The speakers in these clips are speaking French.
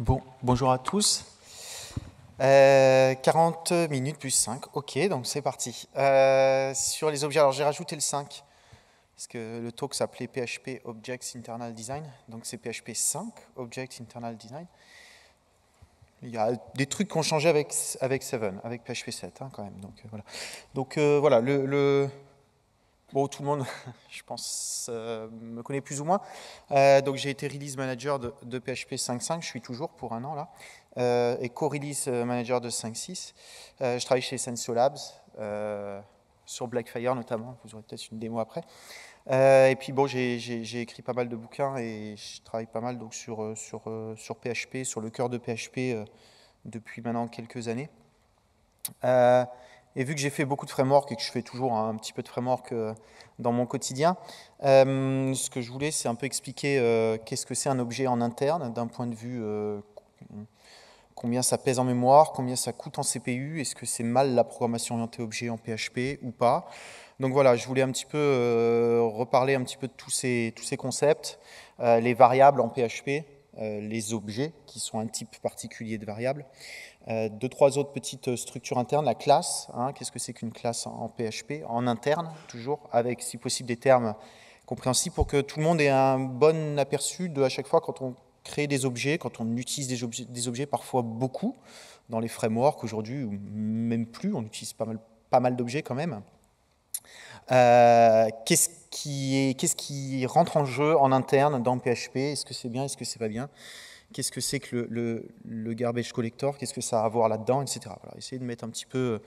Bon, bonjour à tous. 40 euh, minutes plus 5, ok, donc c'est parti. Euh, sur les objets, alors j'ai rajouté le 5, parce que le talk s'appelait PHP Objects Internal Design, donc c'est PHP 5, Objects Internal Design. Il y a des trucs qui ont changé avec, avec 7, avec PHP 7 hein, quand même. Donc euh, voilà, donc, voilà le, le Bon, tout le monde, je pense, euh, me connaît plus ou moins. Euh, donc, j'ai été release manager de, PHP 5.5, je suis toujours pour un an là, euh, et co-release manager de 5.6. je travaille chez Sensio Labs, sur Blackfire notamment, vous aurez peut-être une démo après. et puis, bon, j'ai écrit pas mal de bouquins et je travaille pas mal donc, sur, sur, sur PHP, sur le cœur de PHP depuis maintenant quelques années. Et vu que j'ai fait beaucoup de framework et que je fais toujours un petit peu de framework euh, dans mon quotidien, euh, ce que je voulais, c'est un peu expliquer euh, qu'est-ce que c'est un objet en interne d'un point de vue combien ça pèse en mémoire, combien ça coûte en CPU, est-ce que c'est mal la programmation orientée objet en PHP ou pas. Donc voilà, je voulais un petit peu reparler un petit peu de tous ces, tous ces concepts, les variables en PHP, euh, les objets, qui sont un type particulier de variable. Euh, deux, trois autres petites structures internes. La classe, hein, qu'est-ce que c'est qu'une classe en PHP En interne, toujours, avec si possible des termes compréhensibles pour que tout le monde ait un bon aperçu de à chaque fois quand on crée des objets, quand on utilise des objets, des objets parfois beaucoup, dans les frameworks aujourd'hui, ou même plus, on utilise pas mal, pas mal d'objets quand même. Euh, qu'est-ce qui, est, qui rentre en jeu en interne dans PHP Est-ce que c'est bien Est-ce que c'est pas bien Qu'est-ce que c'est que le, garbage collector Qu'est-ce que ça a à voir là-dedans Etc. Voilà, de mettre un petit peu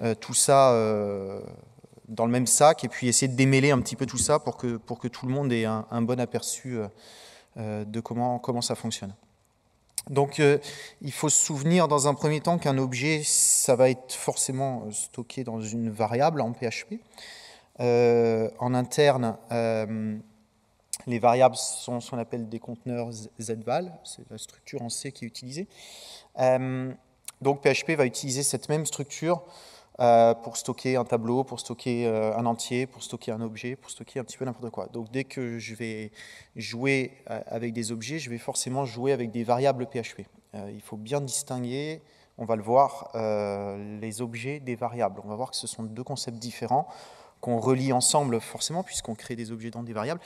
euh, tout ça euh, dans le même sac et puis essayer de démêler un petit peu tout ça pour que, pour que tout le monde ait un, bon aperçu de comment, comment ça fonctionne. Donc il faut se souvenir dans un premier temps qu'un objet, ça va être forcément stocké dans une variable en PHP. Euh, en interne, euh, les variables sont ce qu'on appelle des conteneurs zval, c'est la structure en C qui est utilisée. Euh, donc PHP va utiliser cette même structure pour stocker un tableau, pour stocker un entier, pour stocker un objet, pour stocker un petit peu n'importe quoi. Donc dès que je vais jouer avec des objets, je vais forcément jouer avec des variables PHP. il faut bien distinguer on va le voir, les objets des variables. On va voir que ce sont deux concepts différents qu'on relie ensemble forcément, puisqu'on crée des objets dans des variables.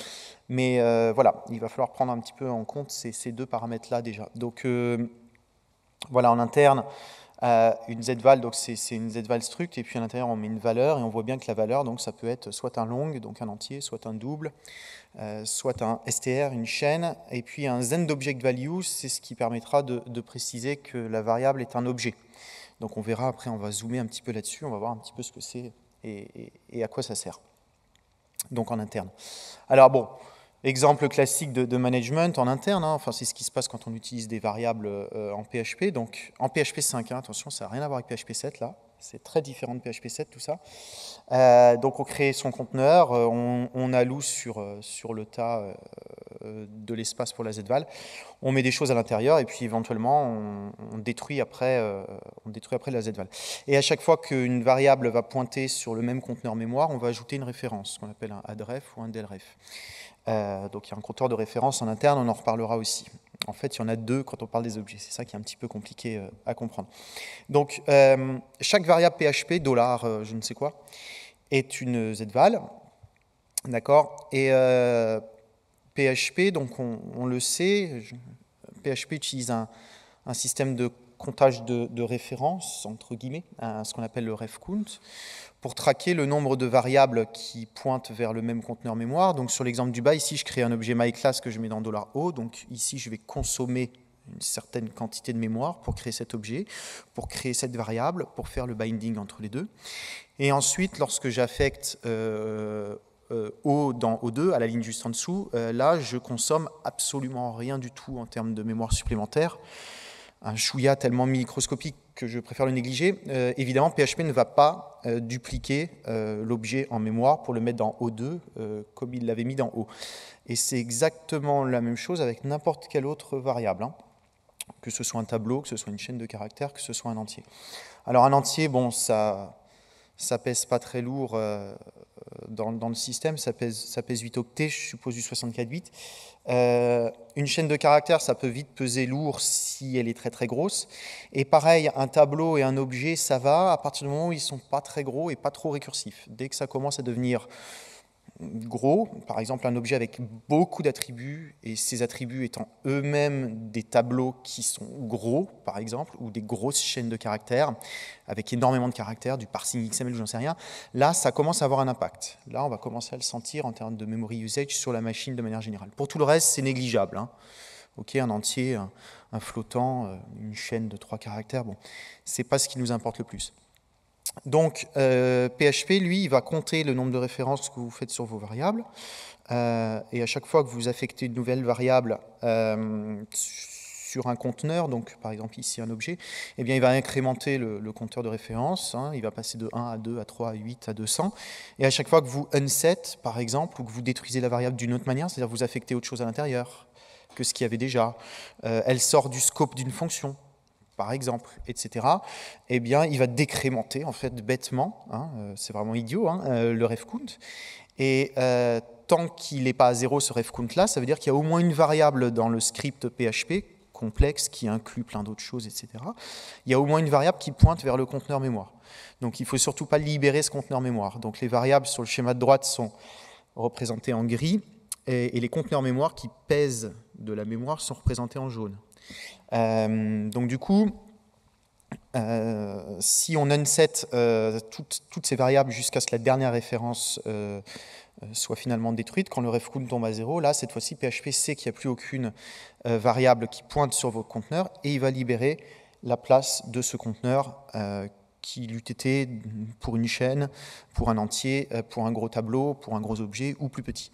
Mais euh, voilà, il va falloir prendre un petit peu en compte ces, deux paramètres-là déjà. Donc euh, voilà, en interne, euh, une zval, donc c'est une zval struct, et puis à l'intérieur on met une valeur, et on voit bien que la valeur, donc ça peut être soit un long, donc un entier, soit un double, soit un str, une chaîne, et puis un zend object value, c'est ce qui permettra de, préciser que la variable est un objet. Donc on verra après, on va zoomer un petit peu là-dessus, on va voir un petit peu ce que c'est et, à quoi ça sert, donc en interne. Alors bon, exemple classique de, management en interne, hein. enfin, c'est ce qui se passe quand on utilise des variables euh, en PHP, donc en PHP 5, hein, attention, ça n'a rien à voir avec PHP 7 là c'est très différent de PHP 7 tout ça. Euh, donc on crée son conteneur, euh, on, alloue sur, euh, sur le tas de l'espace pour la ZVAL, on met des choses à l'intérieur et puis éventuellement on, détruit, après, on détruit après la ZVAL. Et à chaque fois qu'une variable va pointer sur le même conteneur mémoire, on va ajouter une référence qu'on appelle un adref ou un delref. donc il y a un compteur de référence en interne, on en reparlera aussi. En fait, il y en a deux quand on parle des objets. C'est ça qui est un petit peu compliqué euh, à comprendre. Donc, euh, chaque variable PHP, dollar, euh, je ne sais quoi, est une zval. D'accord Et PHP, donc on, le sait, PHP utilise un système de comptage de, référence, entre guillemets, ce qu'on appelle le count pour traquer le nombre de variables qui pointent vers le même conteneur mémoire. Donc sur l'exemple du bas, ici, je crée un objet myClass que je mets dans $O. Donc ici, je vais consommer une certaine quantité de mémoire pour créer cet objet, pour créer cette variable, pour faire le binding entre les deux. Et ensuite, lorsque j'affecte euh, euh, O dans O2, à la ligne juste en dessous, euh, là, je consomme absolument rien du tout en termes de mémoire supplémentaire un chouïa tellement microscopique que je préfère le négliger. Euh, évidemment, PHP ne va pas euh, dupliquer euh, l'objet en mémoire pour le mettre dans O2 comme il l'avait mis dans O. Et c'est exactement la même chose avec n'importe quelle autre variable, hein. que ce soit un tableau, que ce soit une chaîne de caractères, que ce soit un entier. Alors un entier, bon, ça, ça pèse pas très lourd dans, le système, ça pèse, ça pèse 8 octets, je suppose du 64 8 euh, une chaîne de caractères, ça peut vite peser lourd si elle est très très grosse. Et pareil, un tableau et un objet, ça va à partir du moment où ils sont pas très gros et pas trop récursifs. Dès que ça commence à devenir gros, par exemple un objet avec beaucoup d'attributs, et ces attributs étant eux-mêmes des tableaux qui sont gros, par exemple, ou des grosses chaînes de caractères, avec énormément de caractères, du parsing XML ou j'en sais rien, là, ça commence à avoir un impact. Là, on va commencer à le sentir en termes de memory usage sur la machine de manière générale. Pour tout le reste, c'est négligeable. Hein. Ok, un entier, un, un, flottant, euh, une chaîne de trois caractères, bon, c'est pas ce qui nous importe le plus. Donc PHP, euh, lui, il va compter le nombre de références que vous faites sur vos variables. Euh, et à chaque fois que vous affectez une nouvelle variable euh, sur un conteneur, donc par exemple ici un objet, eh bien, il va incrémenter le, compteur de références, hein. il va passer de 1 à 2 à 3 à 8 à 200, et à chaque fois que vous unset, par exemple, ou que vous détruisez la variable d'une autre manière, c'est-à-dire vous affectez autre chose à l'intérieur que ce qu'il y avait déjà, elle sort du scope d'une fonction, par exemple, etc., eh bien, il va décrémenter, en fait, bêtement, hein, euh, c'est vraiment idiot, hein, euh, le refcount. Et euh, tant qu'il n'est pas à zéro, ce refcount là, ça veut dire qu'il y a au moins une variable dans le script PHP complexe qui inclut plein d'autres choses, etc. Il y a au moins une variable qui pointe vers le conteneur mémoire. Donc il ne faut surtout pas libérer ce conteneur mémoire. Donc les variables sur le schéma de droite sont représentées en gris et les conteneurs mémoire qui pèsent de la mémoire sont représentés en jaune. Euh, donc du coup, euh, si on unset euh, toutes, toutes, ces variables jusqu'à ce que la dernière référence soit finalement détruite, quand le refcool tombe à zéro, là, cette fois-ci, PHP sait qu'il n'y a plus aucune variable qui pointe sur vos conteneurs et il va libérer la place de ce conteneur euh, qui l'eût été pour une chaîne, pour un entier, pour un gros tableau, pour un gros objet ou plus petit.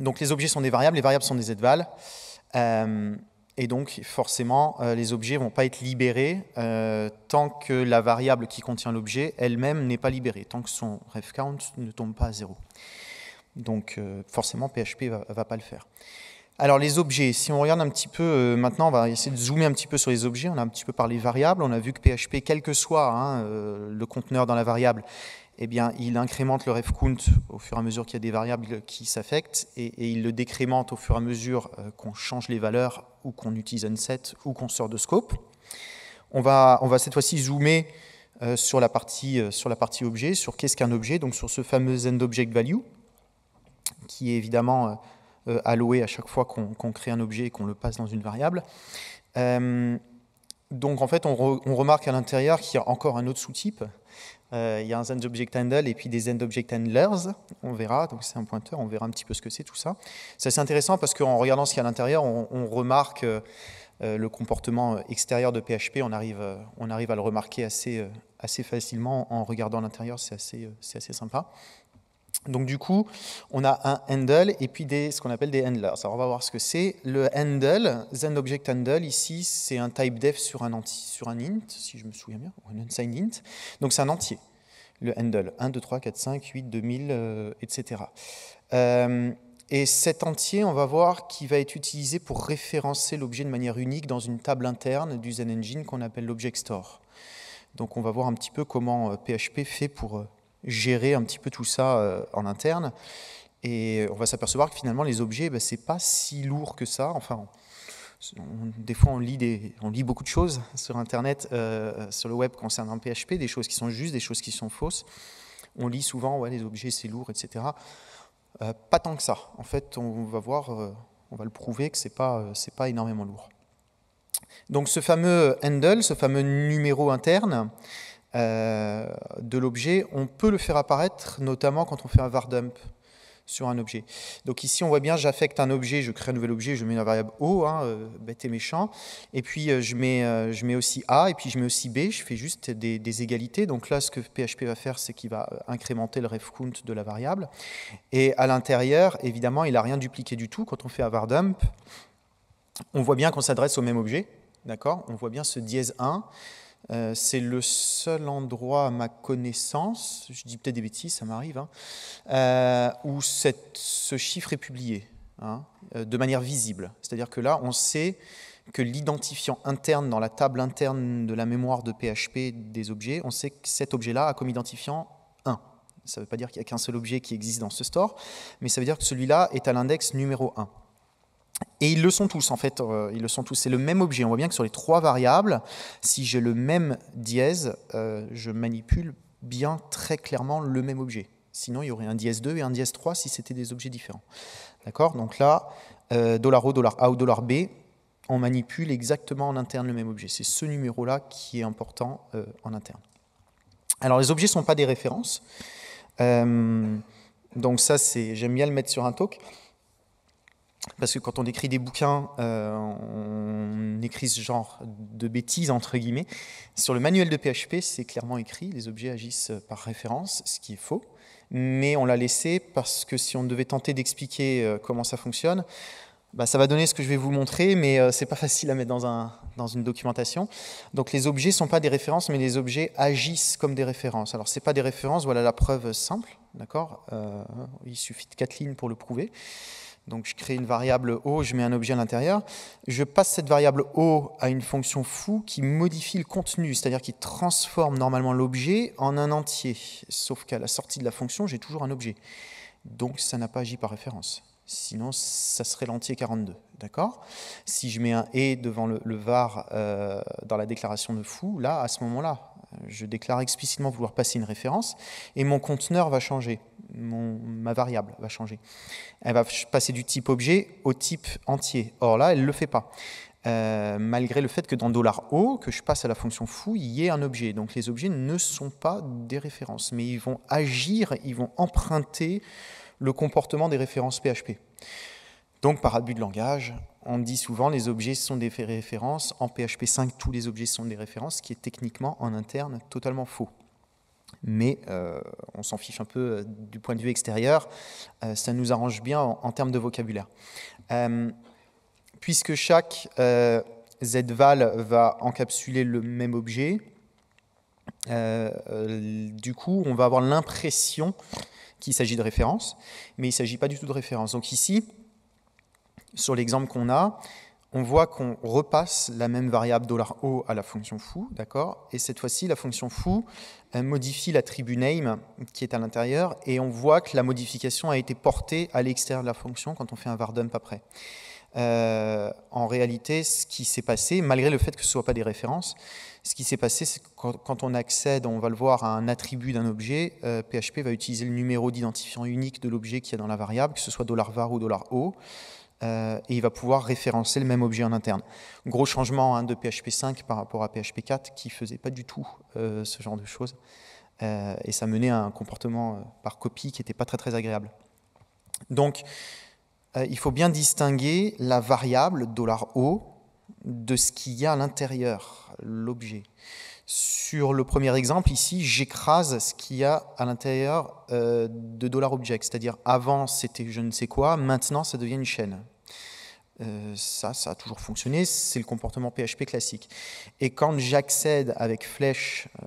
Donc les objets sont des variables, les variables sont des z euh, et donc, forcément, euh, les objets ne vont pas être libérés euh, tant que la variable qui contient l'objet elle-même n'est pas libérée, tant que son ref ne tombe pas à zéro. Donc, euh, forcément, PHP ne va, pas le faire. Alors, les objets, si on regarde un petit peu, maintenant, on va essayer de zoomer un petit peu sur les objets. On a un petit peu parlé variables. On a vu que PHP, quel que soit hein, le conteneur dans la variable, eh bien, il incrémente le refcount au fur et à mesure qu'il y a des variables qui s'affectent, et, il le décrémente au fur et à mesure euh, qu'on change les valeurs, ou qu'on utilise set ou qu'on sort de scope. On va, on va cette fois-ci zoomer euh, sur, la partie, euh, sur la partie objet, sur qu'est-ce qu'un objet, donc sur ce fameux end object value, qui est évidemment alloué à chaque fois qu'on crée un objet et qu'on le passe dans une variable. donc en fait, on remarque à l'intérieur qu'il y a encore un autre sous-type, euh, il y a un Zend object handle et puis des end object handlers. On verra, donc c'est un pointeur, on verra un petit peu ce que c'est tout ça. C'est assez intéressant parce qu'en regardant ce qu'il y a à l'intérieur, on, remarque euh, euh, le comportement extérieur de PHP, on arrive, on arrive à le remarquer assez, facilement en regardant l'intérieur, c'est assez, assez sympa. Donc du coup, on a un handle et puis des, ce qu'on appelle des handlers. Alors on va voir ce que c'est. Le handle, ZenObjectHandle, Object Handle, ici, c'est un type def sur un, int, si je me souviens bien, ou un unsigned int. Donc c'est un entier, le handle. 1, 2, 3, 4, 5, 8, 2000, etc. et cet entier, on va voir qu'il va être utilisé pour référencer l'objet de manière unique dans une table interne du Zen Engine qu'on appelle l'object store. Donc on va voir un petit peu comment PHP euh, fait pour euh, gérer un petit peu tout ça euh, en interne. Et on va s'apercevoir que finalement, les objets, ben, c'est pas si lourd que ça. Enfin, des fois, on lit, on lit beaucoup de choses sur Internet, euh, euh, sur le web concernant PHP, des choses qui sont justes, des choses qui sont fausses. On lit souvent, ouais, les objets, c'est lourd, etc. pas tant que ça. En fait, on va voir, on va le prouver que c'est pas, c'est pas énormément lourd. Donc, ce fameux handle, ce fameux numéro interne, euh, de l'objet, on peut le faire apparaître, notamment quand on fait un var dump sur un objet. Donc ici, on voit bien, j'affecte un objet, je crée un nouvel objet, je mets la variable O, hein, euh, bête et méchant, et puis euh, je, mets, je mets aussi A, et puis je mets aussi B, je fais juste des, égalités. Donc là, ce que PHP va faire, c'est qu'il va incrémenter le ref count de la variable. Et à l'intérieur, évidemment, il n'a rien dupliqué du tout. Quand on fait un var dump, on voit bien qu'on s'adresse au même objet, d'accord On voit bien ce dièse 1, euh, c'est le seul endroit à ma connaissance, je dis peut-être des bêtises, ça m'arrive, hein, euh, où ce chiffre est publié hein, euh, de manière visible. C'est-à-dire que là, on sait que l'identifiant interne dans la table interne de la mémoire de PHP des objets, on sait que cet objet-là a comme identifiant 1. Ça ne veut pas dire qu'il n'y a qu'un seul objet qui existe dans ce store, mais ça veut dire que celui-là est à l'index numéro 1. Et ils le sont tous, en fait, euh, ils le sont tous. C'est le même objet. On voit bien que sur les trois variables, si j'ai le même dièse, euh, je manipule bien très clairement le même objet. Sinon, il y aurait un dièse 2 et un dièse 3 si c'était des objets différents. D'accord Donc là, euh, $O, $A ou dollar $B, on manipule exactement en interne le même objet. C'est ce numéro-là qui est important en interne. Alors, les objets ne sont pas des références. donc ça, j'aime bien le mettre sur un talk parce que quand on écrit des bouquins, euh, on écrit ce genre de bêtises, entre guillemets. Sur le manuel de PHP, c'est clairement écrit, les objets agissent par référence, ce qui est faux. Mais on l'a laissé parce que si on devait tenter d'expliquer euh, comment ça fonctionne, bah, ça va donner ce que je vais vous montrer, mais euh, c'est pas facile à mettre dans, un, dans une documentation. Donc les objets ne sont pas des références, mais les objets agissent comme des références. Alors c'est pas des références, voilà la preuve simple, d'accord Il suffit de quatre lignes pour le prouver. Donc je crée une variable O, je mets un objet à l'intérieur. Je passe cette variable O à une fonction foo qui modifie le contenu, c'est-à-dire qui transforme normalement l'objet en un entier. Sauf qu'à la sortie de la fonction, j'ai toujours un objet. Donc ça n'a pas agi par référence. Sinon, ça serait l'entier 42. D'accord Si je mets un et devant le, var euh, dans la déclaration de foo, là, à ce moment-là, je déclare explicitement vouloir passer une référence, et mon conteneur va changer, ma variable va changer. Elle va passer du type objet au type entier. Or là, elle ne le fait pas. Euh, malgré le fait que dans $O, que je passe à la fonction foo, il y ait un objet. Donc les objets ne sont pas des références, mais ils vont agir, ils vont emprunter le comportement des références PHP. Donc par abus de langage, on dit souvent les objets sont des références. En PHP 5, tous les objets sont des références, ce qui est techniquement en interne totalement faux. Mais euh, on s'en fiche un peu euh, du point de vue extérieur. Euh, ça nous arrange bien en, termes de vocabulaire. puisque chaque zval va encapsuler le même objet, du coup, on va avoir l'impression qu'il s'agit de références, mais il ne s'agit pas du tout de référence. Donc ici, sur l'exemple qu'on a, on voit qu'on repasse la même variable $O à la fonction foo, d'accord Et cette fois-ci, la fonction foo modifie l'attribut name qui est à l'intérieur et on voit que la modification a été portée à l'extérieur de la fonction quand on fait un vardump après. Euh, en réalité, ce qui s'est passé, malgré le fait que ce ne soit pas des références, ce qui s'est passé, c'est que quand, on accède, on va le voir, à un attribut d'un objet, PHP euh, va utiliser le numéro d'identifiant unique de l'objet qui est a dans la variable, que ce soit $var ou $o. Euh, et il va pouvoir référencer le même objet en interne. Gros changement hein, de PHP 5 par rapport à PHP 4 qui faisait pas du tout euh, ce genre de choses euh, et ça menait à un comportement par copie qui n'était pas très très agréable. Donc il faut bien distinguer la variable $O de ce qu'il y a à l'intérieur, l'objet. Sur le premier exemple, ici, j'écrase ce qu'il y a à l'intérieur euh, de $object, c'est-à-dire avant c'était je ne sais quoi, maintenant ça devient une chaîne. Euh, ça, ça a toujours fonctionné, c'est le comportement PHP classique. Et quand j'accède avec flèche, euh,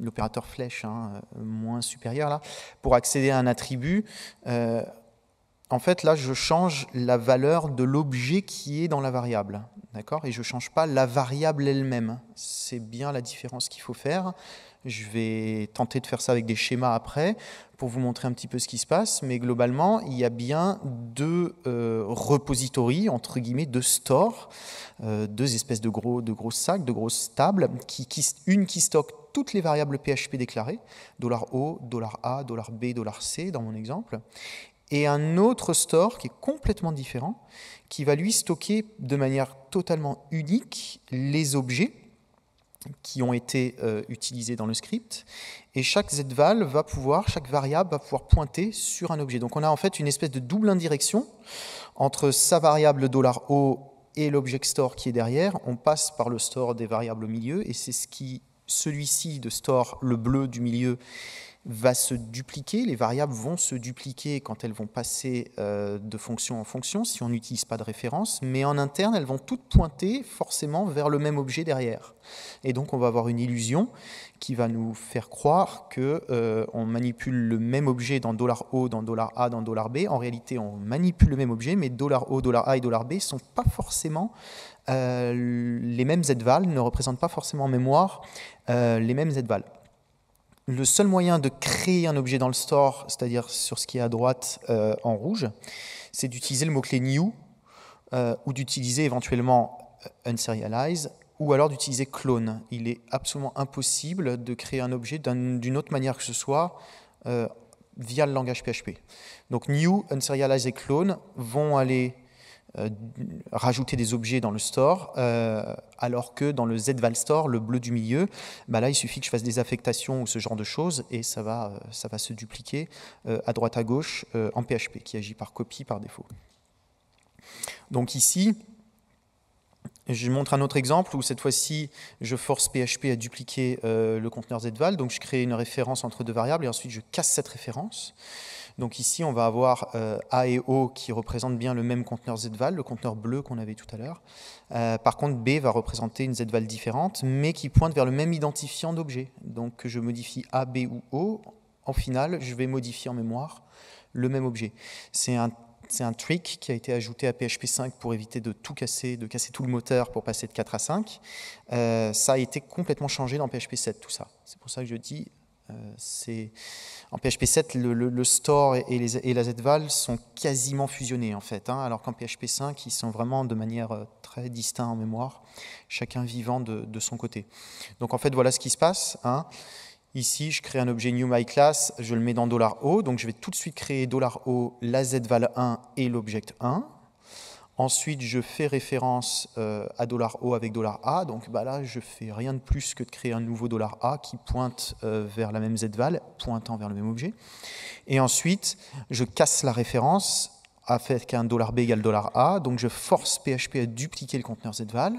l'opérateur flèche hein, moins supérieur là, pour accéder à un attribut, en fait, là, je change la valeur de l'objet qui est dans la variable. D'accord Et je ne change pas la variable elle-même. C'est bien la différence qu'il faut faire. Je vais tenter de faire ça avec des schémas après pour vous montrer un petit peu ce qui se passe. Mais globalement, il y a bien deux euh, repositories, entre guillemets, deux stores, euh, deux espèces de gros, de sacs, de grosses tables, qui, qui, une qui stocke toutes les variables PHP déclarées, $O, $A, $B, $C dans mon exemple, et un autre store qui est complètement différent, qui va lui stocker de manière totalement unique les objets qui ont été euh, utilisés dans le script. Et chaque zval va pouvoir, chaque variable va pouvoir pointer sur un objet. Donc on a en fait une espèce de double indirection entre sa variable $o et l'object store qui est derrière. On passe par le store des variables au milieu et c'est ce qui, celui-ci de store, le bleu du milieu, va se dupliquer, les variables vont se dupliquer quand elles vont passer euh, de fonction en fonction, si on n'utilise pas de référence, mais en interne, elles vont toutes pointer forcément vers le même objet derrière. Et donc on va avoir une illusion qui va nous faire croire que euh, on manipule le même objet dans $O, dans $A, dans $B. En réalité, on manipule le même objet, mais $O, $A et $B ne sont pas forcément euh, les mêmes z ne représentent pas forcément en mémoire les mêmes z -vals le seul moyen de créer un objet dans le store, c'est-à-dire sur ce qui est à droite euh, en rouge, c'est d'utiliser le mot-clé new euh, ou d'utiliser éventuellement euh, unserialize ou alors d'utiliser clone. Il est absolument impossible de créer un objet d'une autre manière que ce soit via le langage PHP. Donc new, unserialize et clone vont aller euh, rajouter des objets dans le store, euh, alors que dans le ZVAL store, le bleu du milieu, bah là, il suffit que je fasse des affectations ou ce genre de choses, et ça va, euh, ça va se dupliquer à droite à gauche en PHP, qui agit par copie par défaut. Donc ici, je montre un autre exemple où cette fois-ci, je force PHP à dupliquer le conteneur ZVAL, donc je crée une référence entre deux variables, et ensuite je casse cette référence. Donc ici, on va avoir euh, A et O qui représentent bien le même conteneur ZVAL, le conteneur bleu qu'on avait tout à l'heure. Euh, par contre, B va représenter une ZVAL différente, mais qui pointe vers le même identifiant d'objet. Donc que je modifie A, B ou O, en final, je vais modifier en mémoire le même objet. C'est un trick qui a été ajouté à PHP 5 pour éviter de tout casser, de casser tout le moteur pour passer de 4 à 5. Euh, ça a été complètement changé dans PHP 7, tout ça. C'est pour ça que je dis, euh, en PHP 7, le, store et, la ZVAL sont quasiment fusionnés en fait, hein, alors qu'en PHP 5, ils sont vraiment de manière euh, très distincte en mémoire, chacun vivant de, son côté. Donc en fait, voilà ce qui se passe. Hein. Ici, je crée un objet new my class, je le mets dans $O, donc je vais tout de suite créer $O, la ZVAL1 et l'object 1. Ensuite, je fais référence euh, à $O avec $A. Donc bah là, je fais rien de plus que de créer un nouveau $A qui pointe euh, vers la même z-val, pointant vers le même objet. Et ensuite, je casse la référence avec qu'un $B égale $A. Donc je force PHP à dupliquer le conteneur z-val.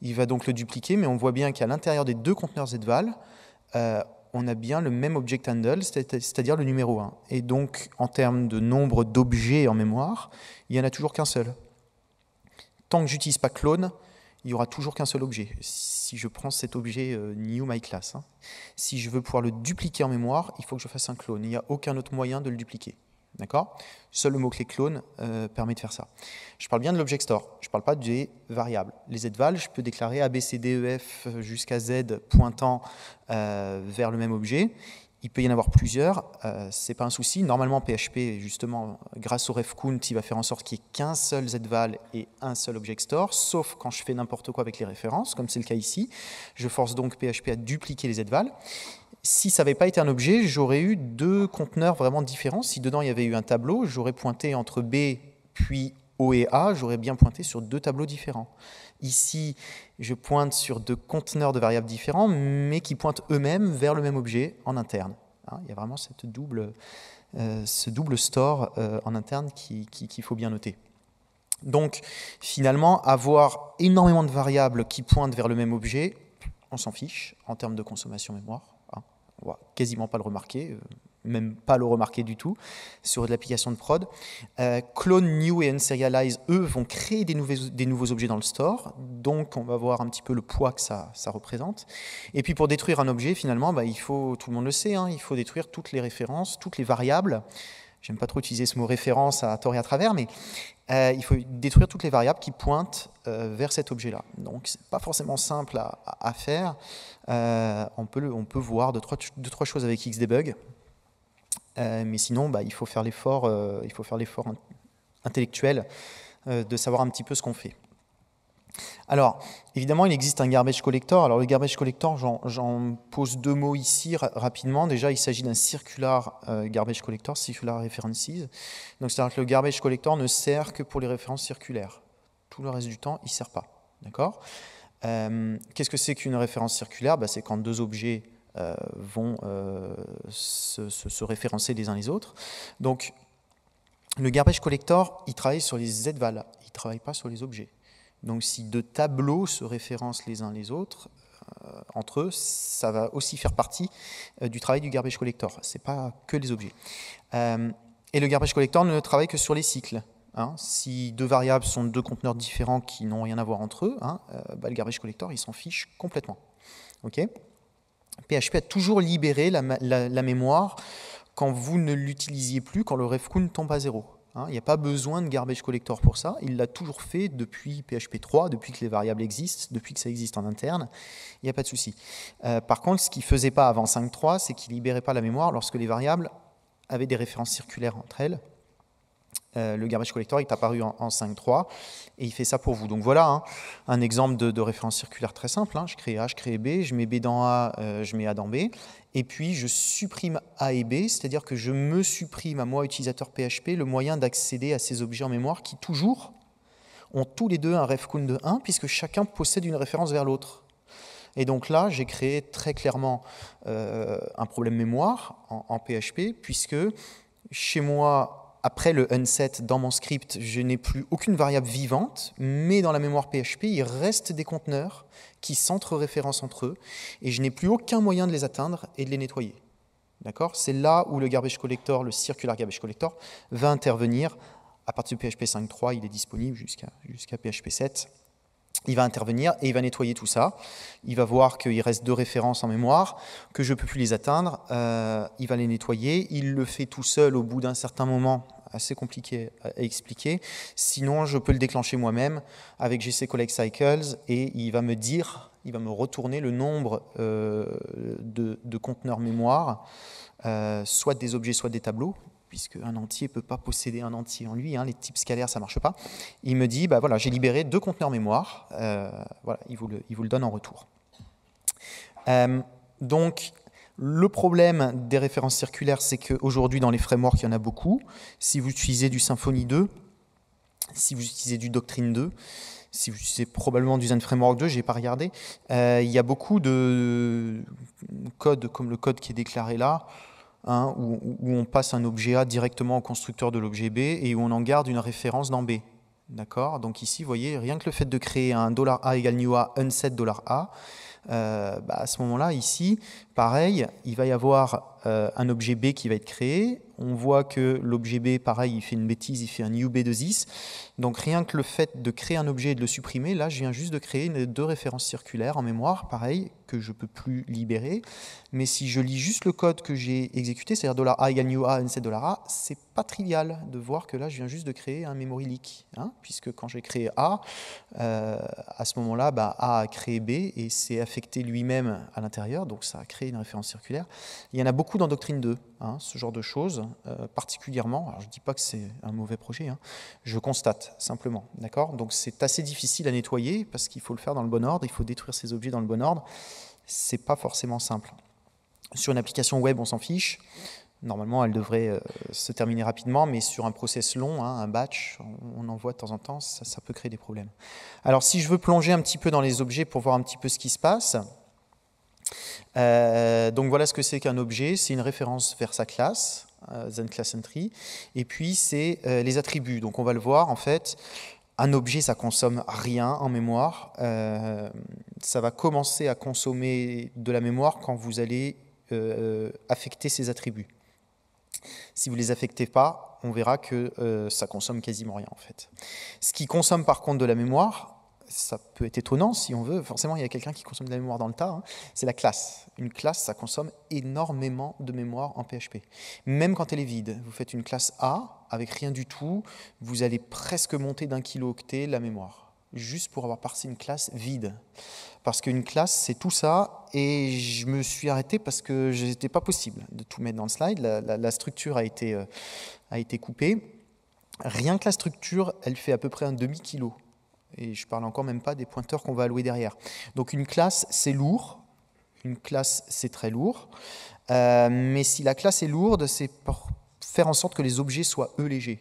Il va donc le dupliquer, mais on voit bien qu'à l'intérieur des deux conteneurs ZVAL, val euh, on a bien le même object handle, c'est-à-dire le numéro 1. Et donc, en termes de nombre d'objets en mémoire, il n'y en a toujours qu'un seul tant que j'utilise pas clone, il y aura toujours qu'un seul objet. Si je prends cet objet euh, new my class, hein, si je veux pouvoir le dupliquer en mémoire, il faut que je fasse un clone. Il n'y a aucun autre moyen de le dupliquer. D'accord Seul le mot-clé clone euh, permet de faire ça. Je parle bien de l'object store, je ne parle pas des variables. Les val, je peux déclarer ABCDEF jusqu'à Z pointant euh, vers le même objet. Il peut y en avoir plusieurs, euh, c'est pas un souci. Normalement, PHP, justement, grâce au refcount, il va faire en sorte qu'il n'y ait qu'un seul zval et un seul object store, sauf quand je fais n'importe quoi avec les références, comme c'est le cas ici. Je force donc PHP à dupliquer les zval. Si ça n'avait pas été un objet, j'aurais eu deux conteneurs vraiment différents. Si dedans il y avait eu un tableau, j'aurais pointé entre B puis O et A, j'aurais bien pointé sur deux tableaux différents. Ici, je pointe sur deux conteneurs de variables différents, mais qui pointent eux-mêmes vers le même objet en interne. Hein, il y a vraiment euh, ce double store euh, en interne qu'il faut bien noter. Donc, finalement, avoir énormément de variables qui pointent vers le même objet, on s'en fiche en termes de consommation mémoire. Hein, on ne va quasiment pas le remarquer. Euh, même pas le remarquer du tout, sur de l'application de prod. Euh, Clone, New et Unserialize, eux, vont créer des, nouveaux, objets dans le store, donc on va voir un petit peu le poids que ça, représente. Et puis pour détruire un objet, finalement, bah, il faut, tout le monde le sait, hein, il faut détruire toutes les références, toutes les variables. J'aime pas trop utiliser ce mot référence à tort et à travers, mais euh, il faut détruire toutes les variables qui pointent euh, vers cet objet-là. Donc, ce n'est pas forcément simple à, faire. on, peut voir deux trois, deux, trois choses avec Xdebug. Euh, mais sinon, bah, il faut faire l'effort, euh, il faut faire l'effort intellectuel euh, de savoir un petit peu ce qu'on fait. Alors, évidemment, il existe un garbage collector. Alors, le garbage collector, j'en pose deux mots ici rapidement. Déjà, il s'agit d'un circular garbage collector, circular references. Donc, c'est-à-dire que le garbage collector ne sert que pour les références circulaires. Tout le reste du temps, il ne sert pas. D'accord Qu'est-ce que c'est qu'une référence circulaire bah, C'est quand deux objets euh, vont euh, se, référencer les uns les autres. Donc, le garbage collector, il travaille sur les z-val, il ne travaille pas sur les objets. Donc, si deux tableaux se référencent les uns les autres, euh, entre eux, ça va aussi faire partie du travail du garbage collector. Ce n'est pas que les objets. et le garbage collector ne travaille que sur les cycles. Hein. si deux variables sont deux conteneurs différents qui n'ont rien à voir entre eux, hein, bah, le garbage collector, il s'en fiche complètement. ok PHP a toujours libéré la, mémoire quand vous ne l'utilisiez plus, quand le ne tombe à zéro. Hein. Il n'y a pas besoin de garbage collector pour ça. Il l'a toujours fait depuis PHP 3, depuis que les variables existent, depuis que ça existe en interne. Il n'y a pas de souci. Euh, par contre, ce qu'il ne faisait pas avant 5.3, c'est qu'il ne libérait pas la mémoire lorsque les variables avaient des références circulaires entre elles. Euh, le garbage collector est apparu en, 5.3 et il fait ça pour vous. Donc voilà hein, un exemple de, référence circulaire très simple. Hein. Je crée A, je crée B, je mets B dans A, euh, je mets A dans B, et puis je supprime A et B, c'est-à-dire que je me supprime à moi, utilisateur PHP, le moyen d'accéder à ces objets en mémoire qui toujours ont tous les deux un refcount de 1 puisque chacun possède une référence vers l'autre. Et donc là, j'ai créé très clairement euh, un problème mémoire en PHP puisque chez moi, après le unset dans mon script, je n'ai plus aucune variable vivante, mais dans la mémoire PHP, il reste des conteneurs qui s'entre-référencent entre eux, et je n'ai plus aucun moyen de les atteindre et de les nettoyer. D'accord C'est là où le garbage collector, le circular garbage collector, va intervenir. À partir de PHP 5.3, il est disponible jusqu'à PHP 7. Il va intervenir et il va nettoyer tout ça. Il va voir qu'il reste deux références en mémoire, que je ne peux plus les atteindre. Euh, il va les nettoyer. Il le fait tout seul au bout d'un certain moment, assez compliqué à expliquer. Sinon, je peux le déclencher moi-même avec GC Collect Cycles et il va me dire, il va me retourner le nombre euh, de, conteneurs mémoire, euh, soit des objets, soit des tableaux puisque un entier ne peut pas posséder un entier en lui, hein, les types scalaires, ça ne marche pas. Il me dit, bah voilà, j'ai libéré deux conteneurs mémoire, euh, voilà, il vous, le, donne en retour. Euh, donc, le problème des références circulaires, c'est qu'aujourd'hui, dans les frameworks, il y en a beaucoup. Si vous utilisez du Symfony 2, si vous utilisez du Doctrine 2, si vous utilisez probablement du Zen Framework 2, je n'ai pas regardé, euh, il y a beaucoup de codes comme le code qui est déclaré là, Hein, où, on passe un objet A directement au constructeur de l'objet B et où on en garde une référence dans B. D'accord Donc ici, vous voyez, rien que le fait de créer un $A égale new A, unset $A, euh, bah à ce moment-là, ici, pareil, il va y avoir euh, un objet B qui va être créé. On voit que l'objet B, pareil, il fait une bêtise, il fait un new B de 10. Donc rien que le fait de créer un objet et de le supprimer, là, je viens juste de créer deux références circulaires en mémoire, pareil, que je ne peux plus libérer. Mais si je lis juste le code que j'ai exécuté, c'est-à-dire $a égale new a, set $a, c'est pas trivial de voir que là, je viens juste de créer un memory leak. Hein, puisque quand j'ai créé A, euh, à ce moment-là, bah, A a créé B et s'est affecté lui-même à l'intérieur, donc ça a créé une référence circulaire. Il y en a beaucoup dans Doctrine 2, hein, ce genre de choses, euh, particulièrement. je ne dis pas que c'est un mauvais projet, hein, je constate simplement. D'accord donc c'est assez difficile à nettoyer parce qu'il faut le faire dans le bon ordre, il faut détruire ces objets dans le bon ordre c'est pas forcément simple. Sur une application web, on s'en fiche. Normalement, elle devrait euh, se terminer rapidement, mais sur un process long, hein, un batch, on, en voit de temps en temps, ça, peut créer des problèmes. Alors, si je veux plonger un petit peu dans les objets pour voir un petit peu ce qui se passe, euh, donc voilà ce que c'est qu'un objet, c'est une référence vers sa classe, euh, zenclassentry, Class Entry, et puis c'est les attributs. Donc on va le voir, en fait, un objet, ça consomme rien en mémoire. Euh, ça va commencer à consommer de la mémoire quand vous allez euh, euh, affecter ses attributs. Si vous ne les affectez pas, on verra que ça consomme quasiment rien en fait. Ce qui consomme par contre de la mémoire, ça peut être étonnant si on veut, forcément il y a quelqu'un qui consomme de la mémoire dans le tas, hein. c'est la classe. Une classe, ça consomme énormément de mémoire en PHP. Même quand elle est vide, vous faites une classe A, avec rien du tout, vous allez presque monter d'un kilo octet la mémoire, juste pour avoir passé une classe vide. Parce qu'une classe, c'est tout ça, et je me suis arrêté parce que n'étais pas possible de tout mettre dans le slide, la, structure a été, euh, a été coupée. Rien que la structure, elle fait à peu près un demi-kilo. Et je parle encore même pas des pointeurs qu'on va allouer derrière. Donc une classe, c'est lourd. Une classe, c'est très lourd. Euh, mais si la classe est lourde, c'est faire en sorte que les objets soient eux légers.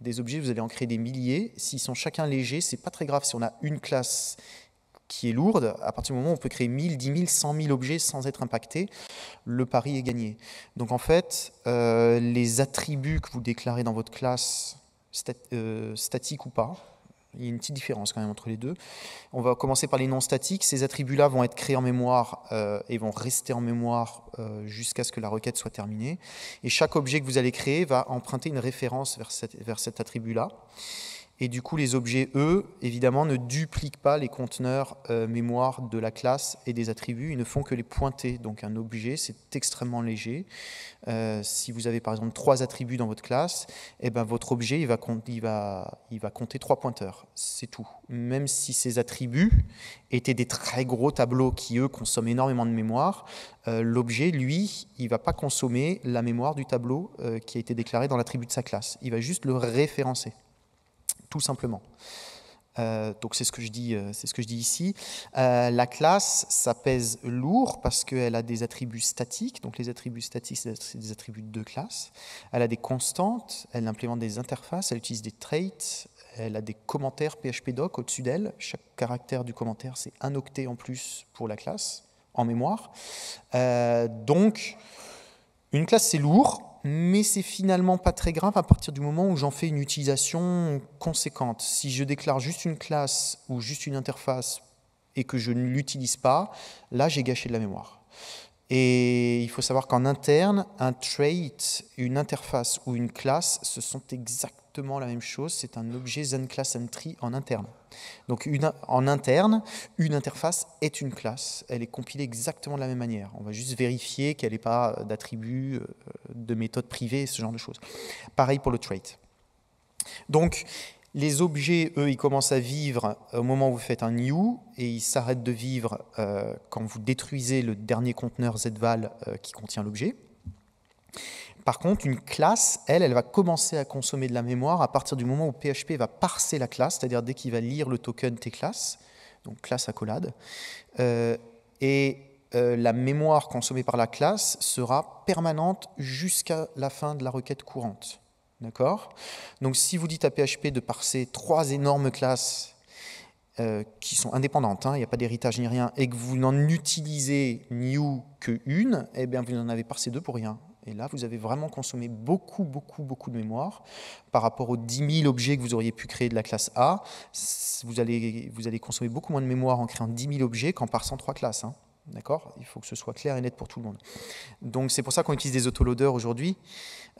Des objets, vous allez en créer des milliers. S'ils sont chacun légers, c'est pas très grave si on a une classe qui est lourde, à partir du moment où on peut créer 1000, 10 000, 100 000 objets sans être impacté, le pari est gagné. Donc en fait, euh, les attributs que vous déclarez dans votre classe, euh, statique ou pas, il y a une petite différence quand même entre les deux. On va commencer par les noms statiques. Ces attributs-là vont être créés en mémoire euh, et vont rester en mémoire euh, jusqu'à ce que la requête soit terminée. Et chaque objet que vous allez créer va emprunter une référence vers, vers cet attribut-là. Et du coup, les objets, eux, évidemment, ne dupliquent pas les conteneurs euh, mémoire de la classe et des attributs. Ils ne font que les pointer. Donc, un objet, c'est extrêmement léger. Euh, si vous avez, par exemple, trois attributs dans votre classe, eh ben, votre objet, il va, compter trois pointeurs. C'est tout. Même si ces attributs étaient des très gros tableaux qui, eux, consomment énormément de mémoire, euh, l'objet, lui, il ne va pas consommer la mémoire du tableau qui a été déclaré dans l'attribut de sa classe. Il va juste le référencer tout simplement. Euh, donc c'est ce que je dis, euh, c'est ce que je dis ici. Euh, la classe, ça pèse lourd parce qu'elle a des attributs statiques. Donc les attributs statiques, c'est des attributs de classe. Elle a des constantes, elle implémente des interfaces, elle utilise des traits, elle a des commentaires PHP-doc au-dessus d'elle. Chaque caractère du commentaire, c'est un octet en plus pour la classe en mémoire. donc une classe, c'est lourd mais c'est finalement pas très grave à partir du moment où j'en fais une utilisation conséquente. Si je déclare juste une classe ou juste une interface et que je ne l'utilise pas, là j'ai gâché de la mémoire. Et il faut savoir qu'en interne, un trait, une interface ou une classe, ce sont exactement exactement la même chose, c'est un objet zen class entry en interne. Donc une, en interne, une interface est une classe, elle est compilée exactement de la même manière. On va juste vérifier qu'elle n'est pas euh, d'attributs, euh, de méthodes privées, ce genre de choses. Pareil pour le trait. Donc les objets, eux, ils commencent à vivre au moment où vous faites un new et ils s'arrêtent de vivre euh, quand vous détruisez le dernier conteneur zval qui contient l'objet. Par contre, une classe, elle, elle va commencer à consommer de la mémoire à partir du moment où PHP va parser la classe, c'est-à-dire dès qu'il va lire le token tclass, donc classe accolade, euh, et euh, la mémoire consommée par la classe sera permanente jusqu'à la fin de la requête courante. D'accord Donc si vous dites à PHP de parser trois énormes classes euh, qui sont indépendantes, hein, il n'y a pas d'héritage ni rien, et que vous n'en utilisez new que une, eh bien vous n'en avez parsé deux pour rien. Et là, vous avez vraiment consommé beaucoup, beaucoup, beaucoup de mémoire. Par rapport aux 10 000 objets que vous auriez pu créer de la classe A, vous allez, consommer beaucoup moins de mémoire en créant 10 000 objets qu'en parsant trois classes. Hein. D'accord Il faut que ce soit clair et net pour tout le monde. Donc c'est pour ça qu'on utilise des autoloaders aujourd'hui,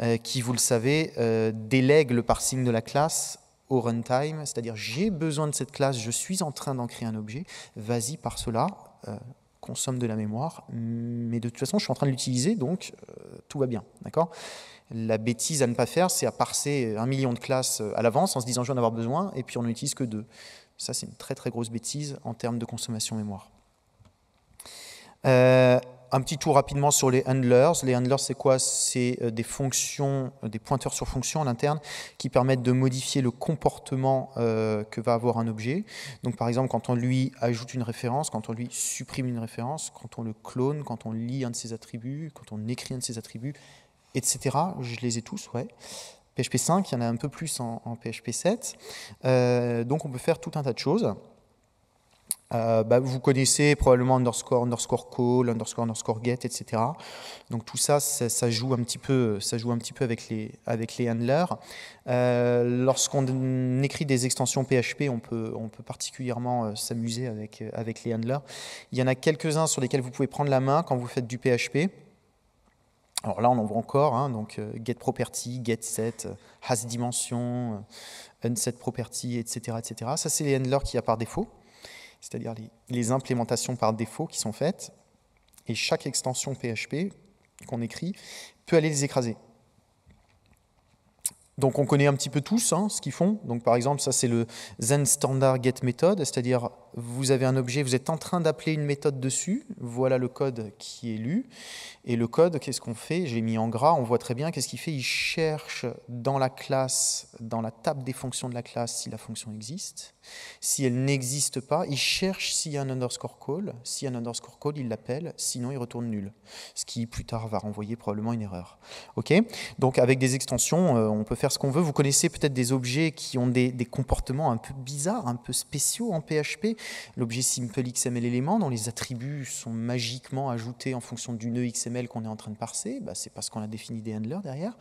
euh, qui, vous le savez, euh, délèguent le parsing de la classe au runtime, c'est-à-dire j'ai besoin de cette classe, je suis en train d'en créer un objet, vas-y par cela. Euh, consomme de la mémoire, mais de toute façon, je suis en train de l'utiliser, donc euh, tout va bien, d'accord La bêtise à ne pas faire, c'est à parser un million de classes euh, à l'avance en se disant je vais en avoir besoin, et puis on n'utilise que deux. Ça, c'est une très très grosse bêtise en termes de consommation mémoire. Euh, un petit tour rapidement sur les handlers. Les handlers, c'est quoi C'est euh, des fonctions, euh, des pointeurs sur fonctions à l'interne qui permettent de modifier le comportement euh, que va avoir un objet. Donc, par exemple, quand on lui ajoute une référence, quand on lui supprime une référence, quand on le clone, quand on lit un de ses attributs, quand on écrit un de ses attributs, etc. Je les ai tous, ouais. PHP 5, il y en a un peu plus en, PHP 7. donc, on peut faire tout un tas de choses. Euh, bah, vous connaissez probablement underscore, underscore call, underscore, underscore get, etc. Donc tout ça, ça, joue, un petit peu, ça joue un petit peu avec les, handlers. Euh, lorsqu'on écrit des extensions PHP, on peut, particulièrement euh, s'amuser avec, les handlers. Il y en a quelques-uns sur lesquels vous pouvez prendre la main quand vous faites du PHP. Alors là, on en voit encore, hein, donc get property, get set, has dimension, unset property, etc. etc. Ça, c'est les handlers qu'il y a par défaut c'est-à-dire les, implémentations par défaut qui sont faites, et chaque extension PHP qu'on écrit peut aller les écraser. Donc on connaît un petit peu tous hein, ce qu'ils font. Donc par exemple, ça c'est le Zen Standard Get Method, c'est-à-dire vous avez un objet, vous êtes en train d'appeler une méthode dessus, voilà le code qui est lu, et le code, qu'est-ce qu'on fait J'ai mis en gras, on voit très bien qu'est-ce qu'il fait Il cherche dans la classe, dans la table des fonctions de la classe, si la fonction existe. Si elle n'existe pas, il cherche s'il y a un underscore call, s'il y a un underscore call, il l'appelle, sinon il retourne nul, ce qui plus tard va renvoyer probablement une erreur. Ok Donc avec des extensions, euh, on peut faire ce qu'on veut. Vous connaissez peut-être des objets qui ont des comportements un peu bizarres, un peu spéciaux en PHP. L'objet simple XML élément, dont les attributs sont magiquement ajoutés en fonction du nœud XML qu'on est en train de parser, bah, c'est parce qu'on a défini des handlers derrière.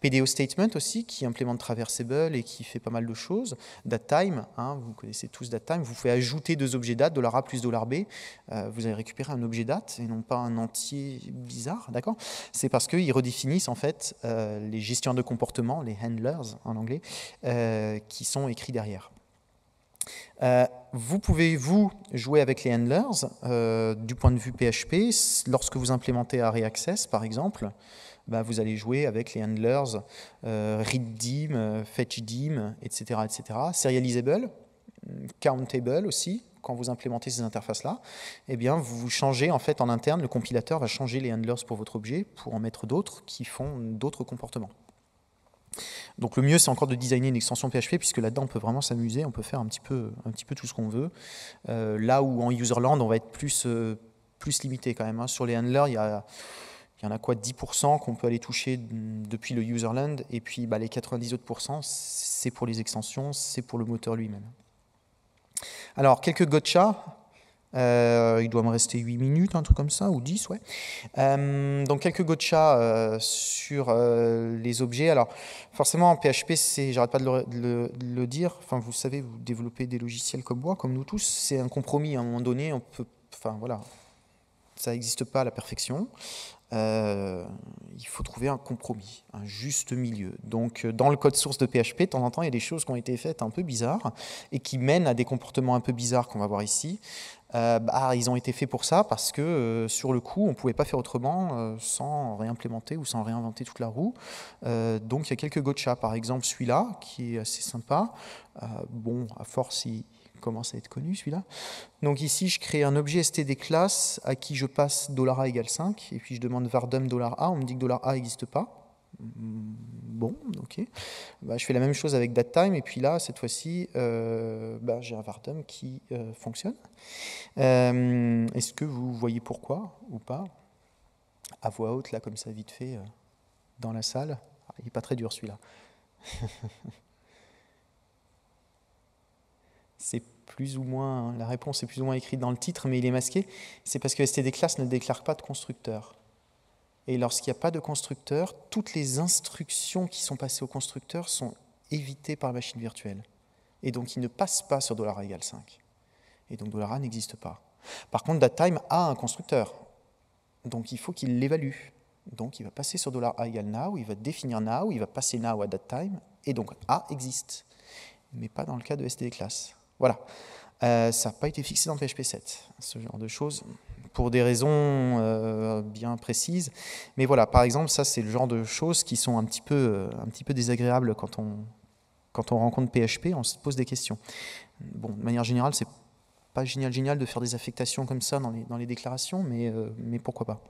PDO statement aussi, qui implémente traversable et qui fait pas mal de choses. DateTime, hein, vous connaissez tous DateTime, vous pouvez ajouter deux objets date, $A plus $B, euh, vous allez récupérer un objet date et non pas un entier bizarre, d'accord C'est parce qu'ils redéfinissent en fait euh, les gestionnaires de comportement, les handlers en anglais, euh, qui sont écrits derrière. Euh, vous pouvez, vous, jouer avec les handlers euh, du point de vue PHP. Lorsque vous implémentez ArrayAccess Access, par exemple, bah, vous allez jouer avec les handlers euh, dim, readDim, fetchDim, etc., etc. Serializable, countable aussi, quand vous implémentez ces interfaces-là, eh bien, vous changez en fait en interne, le compilateur va changer les handlers pour votre objet pour en mettre d'autres qui font d'autres comportements. Donc le mieux, c'est encore de designer une extension PHP, puisque là-dedans, on peut vraiment s'amuser, on peut faire un petit peu, un petit peu tout ce qu'on veut. Euh, là où en userland, on va être plus, euh, plus limité quand même. Hein. Sur les handlers, il y, y en a quoi 10% qu'on peut aller toucher depuis le userland, et puis bah, les 90 autres c'est pour les extensions, c'est pour le moteur lui-même. Alors, quelques gotchas euh, il doit me rester 8 minutes, un truc comme ça, ou 10, ouais. Euh, donc quelques gotchas euh, sur les objets. Alors forcément en PHP, c'est, j'arrête pas de le, dire, enfin vous savez, vous développez des logiciels comme moi, comme nous tous, c'est un compromis. À un moment donné, on peut, enfin voilà, ça n'existe pas à la perfection. il faut trouver un compromis, un juste milieu. Donc, dans le code source de PHP, de temps en temps, il y a des choses qui ont été faites un peu bizarres et qui mènent à des comportements un peu bizarres qu'on va voir ici. Euh, ah, ils ont été faits pour ça parce que euh, sur le coup, on ne pouvait pas faire autrement euh, sans réimplémenter ou sans réinventer toute la roue. donc il y a quelques gotchas, par exemple celui-là, qui est assez sympa. bon, à force, il commence à être connu celui-là. Donc ici, je crée un objet STD classes à qui je passe $a égale 5, et puis je demande vardum $a, on me dit que $a n'existe pas. Mm, bon, ok. Bah, je fais la même chose avec DateTime, et puis là, cette fois-ci, euh, bah, j'ai un vartum qui euh, fonctionne. Euh, est-ce que vous voyez pourquoi ou pas À voix haute, là, comme ça, vite fait, dans la salle. Ah, il n'est pas très dur celui-là. C'est plus ou moins, la réponse est plus ou moins écrite dans le titre, mais il est masqué. C'est parce que STD Class ne déclare pas de constructeur. Et lorsqu'il n'y a pas de constructeur, toutes les instructions qui sont passées au constructeur sont évitées par la machine virtuelle. Et donc, il ne passe pas sur $a égale 5. Et donc, $a n'existe pas. Par contre, dattime a un constructeur. Donc, il faut qu'il l'évalue. Donc, il va passer sur $a égale now, il va définir now, il va passer now à dattime. Et donc, a existe. Mais pas dans le cas de STD class. Voilà. Euh, ça n'a pas été fixé dans PHP 7, ce genre de choses pour des raisons euh, bien précises. Mais voilà, par exemple, ça, c'est le genre de choses qui sont un petit peu, euh, un petit peu désagréables quand on, quand on rencontre PHP, on se pose des questions. Bon, de manière générale, c'est pas génial, génial de faire des affectations comme ça dans les, dans les déclarations, mais, euh, mais pourquoi pas.